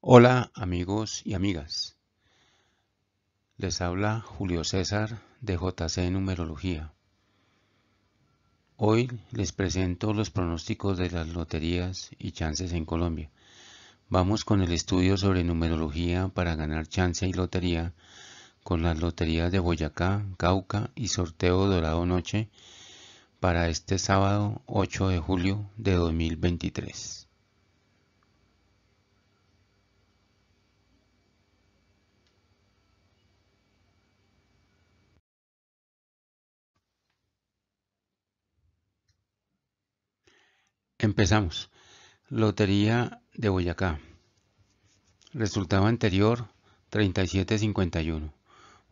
Hola amigos y amigas. Les habla Julio César de JC Numerología. Hoy les presento los pronósticos de las loterías y chances en Colombia. Vamos con el estudio sobre numerología para ganar chance y lotería con las loterías de Boyacá, Cauca y sorteo Dorado Noche para este sábado 8 de julio de 2023. Empezamos. Lotería de Boyacá. Resultado anterior 3751.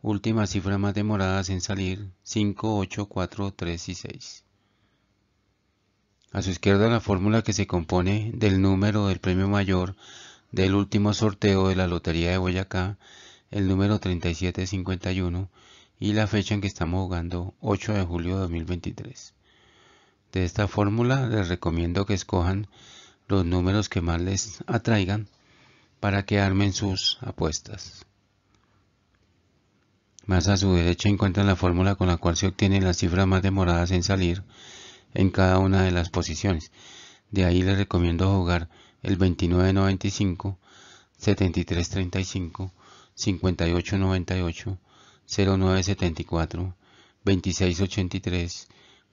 Últimas cifras más demoradas en salir 5, 8, 4, 3 y 6. A su izquierda la fórmula que se compone del número del premio mayor del último sorteo de la Lotería de Boyacá, el número 3751 y la fecha en que estamos jugando 8 de julio de 2023. De esta fórmula les recomiendo que escojan los números que más les atraigan para que armen sus apuestas. Más a su derecha encuentran la fórmula con la cual se obtienen las cifras más demoradas en salir en cada una de las posiciones. De ahí les recomiendo jugar el 2995, 7335, 5898, 0974, 2683,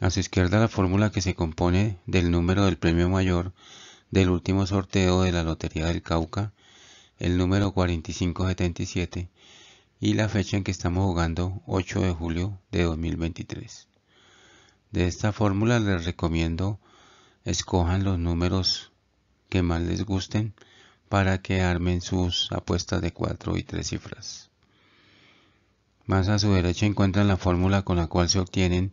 A su izquierda la fórmula que se compone del número del premio mayor del último sorteo de la Lotería del Cauca, el número 4577 y la fecha en que estamos jugando 8 de julio de 2023. De esta fórmula les recomiendo escojan los números que más les gusten para que armen sus apuestas de 4 y 3 cifras. Más a su derecha encuentran la fórmula con la cual se obtienen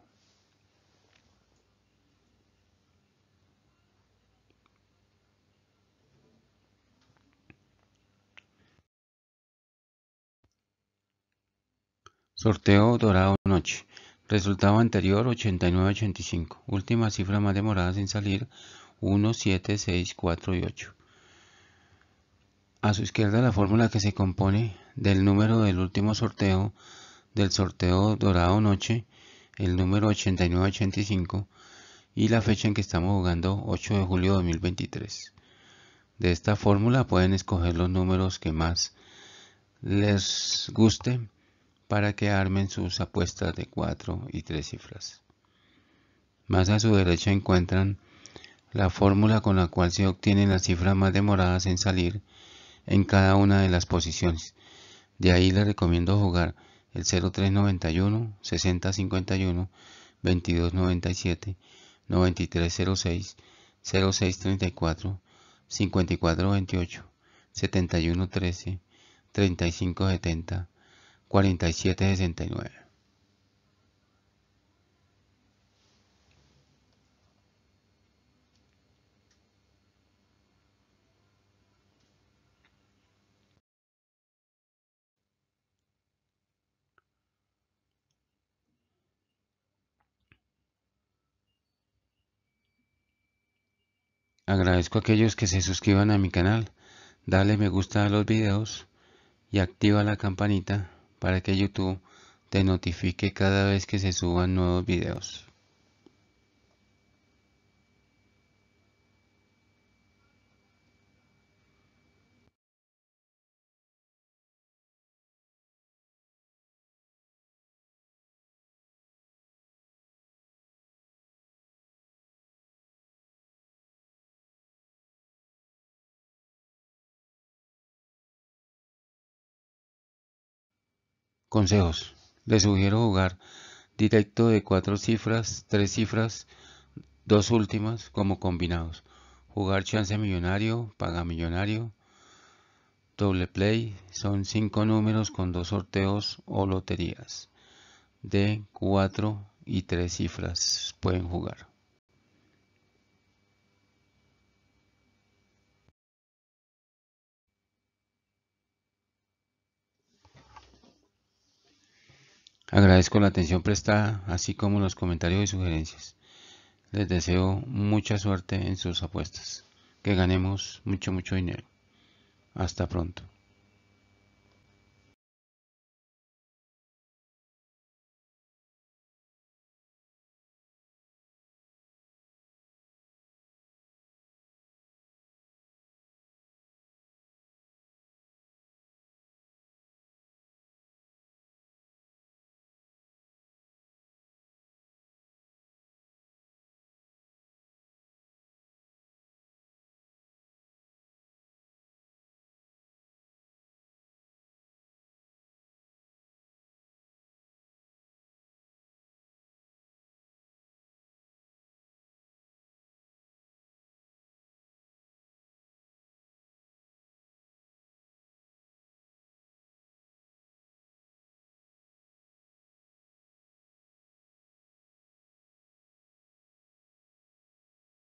Sorteo Dorado Noche. Resultado anterior 89.85, Última cifra más demorada sin salir 1, 7, 6, 4 y 8. A su izquierda la fórmula que se compone del número del último sorteo del sorteo Dorado Noche, el número 89.85 y la fecha en que estamos jugando 8 de julio de 2023. De esta fórmula pueden escoger los números que más les guste para que armen sus apuestas de cuatro y tres cifras. Más a su derecha encuentran la fórmula con la cual se obtienen las cifras más demoradas en salir en cada una de las posiciones. De ahí les recomiendo jugar el 0391, 6051, 2297, 9306, 0634, 5428, 7113, 3570, 4769. Agradezco a aquellos que se suscriban a mi canal, dale me gusta a los videos y activa la campanita para que YouTube te notifique cada vez que se suban nuevos videos. Consejos. Les sugiero jugar directo de cuatro cifras, tres cifras, dos últimas como combinados. Jugar chance millonario, paga millonario, doble play, son cinco números con dos sorteos o loterías de cuatro y tres cifras pueden jugar. Agradezco la atención prestada, así como los comentarios y sugerencias. Les deseo mucha suerte en sus apuestas. Que ganemos mucho, mucho dinero. Hasta pronto.